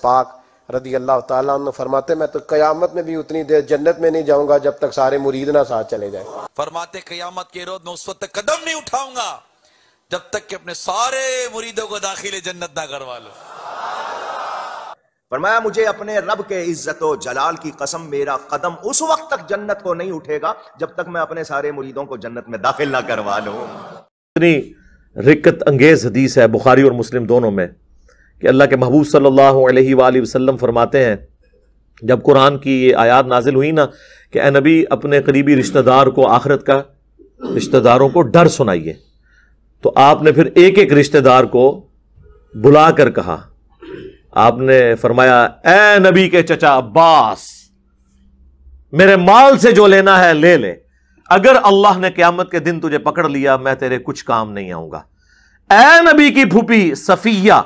पाक रदी अल्लाह तुम फरमाते मैं तो कयामत में भी उतनी देर जन्नत में नहीं जाऊंगा जब तक सारे मुरीद ना साथ चले जाए फरमाते कयामत के रोज में उस वक्त कदम नहीं उठाऊंगा जब तक कि अपने सारे मुरीदों को दाखिले जन्नत ना करवा लो फरमाया मुझे अपने रब के इज्जत जलाल की कसम मेरा कदम उस वक्त तक जन्नत को नहीं उठेगा जब तक मैं अपने सारे मुरीदों को जन्नत में दाखिल ना करवा लू इतनी रिक्कत अंगेज हदीस है बुखारी और मुस्लिम दोनों में कि अल्लाह के महबूब सल्लल्लाहु अलैहि वसल्लम फरमाते हैं जब कुरान की ये आयात नाजिल हुई ना कि नबी अपने करीबी रिश्तेदार को आखरत का रिश्तेदारों को डर सुनाइए तो आपने फिर एक एक रिश्तेदार को बुला कर कहा आपने फरमाया ए नबी के चचा अब्बास मेरे माल से जो लेना है ले ले अगर अल्लाह ने क्यामत के दिन तुझे पकड़ लिया मैं तेरे कुछ काम नहीं आऊंगा ए नबी की फूपी सफिया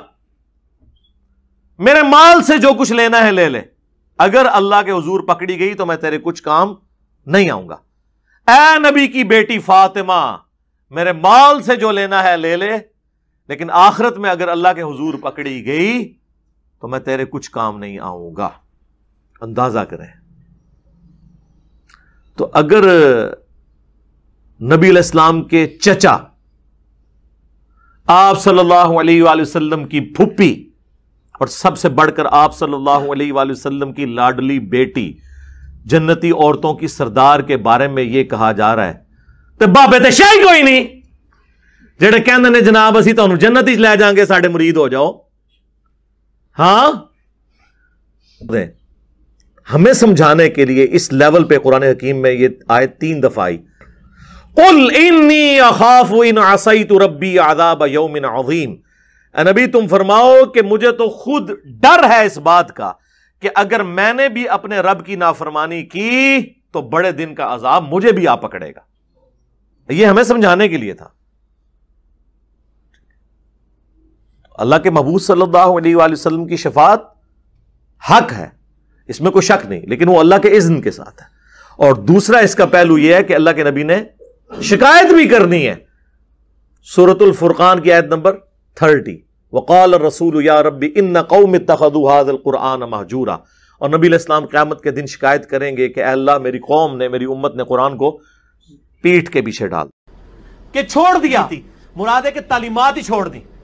मेरे माल से जो कुछ लेना है ले ले अगर अल्लाह के हजूर पकड़ी गई तो मैं तेरे कुछ काम नहीं आऊंगा ए नबी की बेटी फातिमा मेरे माल से जो लेना है ले ले लेकिन आखिरत में अगर अल्लाह के हजूर पकड़ी गई तो मैं तेरे कुछ काम नहीं आऊंगा अंदाजा करें तो अगर नबी इस्लाम के चचा आप सल्लल्लाहु अलैहि वसल्लम की फुप्पी और सबसे बढ़कर आप सल्लल्लाहु अलैहि वसल्लम की लाडली बेटी जन्नती औरतों की सरदार के बारे में यह कहा जा रहा है तो बाबे तो शाही कोई नहीं जेडे कहने जनाब ਜਨਾਬ ਅਸੀਂ ਤੁਹਾਨੂੰ ਜੰਨਤ ਵਿੱਚ ਲੈ ਜਾਾਂਗੇ ਸਾਡੇ murid ਹੋ हमें समझाने के लिए इस लेवल पे कुरान हकीम में ये आयत तीन दफा आई कुल इन्नी अखाफ इन आसई तो रबी आदाब यौमिन अजीम नबी तुम फरमाओ कि मुझे तो खुद डर है इस बात का कि अगर मैंने भी अपने रब की नाफरमानी की तो बड़े दिन का अजाब मुझे भी आ पकड़ेगा यह हमें समझाने के लिए था अल्लाह के महबूब सल्लल्लाहु अलैहि वसल्लम की शफात हक है इसमें कोई शक नहीं लेकिन वो अल्लाह के इज्न के साथ है और दूसरा इसका पहलू यह है कि अल्लाह के नबी ने शिकायत भी करनी है सूरतुल फुरकान की आयत नंबर थर्टी वक़ाल रसूल या रबी इन कौम तखदुहादुरान महजूरा और नबी इस्लाम क़्यामत के दिन शिकायत करेंगे कि अल्लाह मेरी कौम ने मेरी उम्मत ने कुरान को पीठ के पीछे डाल के छोड़ दिया थी मुरादे के तालीमत ही छोड़ दी